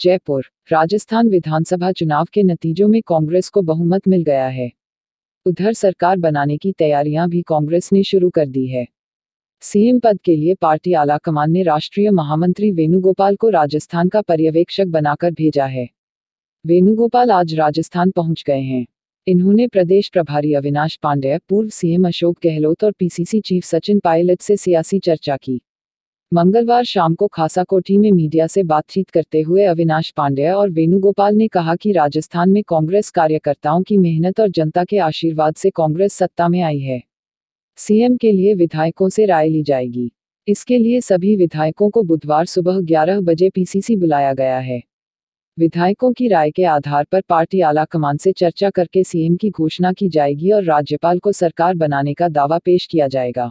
जयपुर राजस्थान विधानसभा चुनाव के नतीजों में कांग्रेस को बहुमत मिल गया है उधर सरकार बनाने की तैयारियां भी कांग्रेस ने शुरू कर दी है सीएम पद के लिए पार्टी आलाकमान ने राष्ट्रीय महामंत्री वेणुगोपाल को राजस्थान का पर्यवेक्षक बनाकर भेजा है वेणुगोपाल आज राजस्थान पहुंच गए हैं इन्होंने प्रदेश प्रभारी अविनाश पांडेय पूर्व सीएम अशोक गहलोत और पीसीसी चीफ सचिन पायलट से सियासी चर्चा की मंगलवार शाम को खासा कोठी में मीडिया से बातचीत करते हुए अविनाश पांड्या और वेणुगोपाल ने कहा कि राजस्थान में कांग्रेस कार्यकर्ताओं की मेहनत और जनता के आशीर्वाद से कांग्रेस सत्ता में आई है सीएम के लिए विधायकों से राय ली जाएगी इसके लिए सभी विधायकों को बुधवार सुबह ग्यारह बजे पीसीसी बुलाया गया है विधायकों की राय के आधार पर पार्टी आला कमान से चर्चा करके सीएम की घोषणा की जाएगी और राज्यपाल को सरकार बनाने का दावा पेश किया जाएगा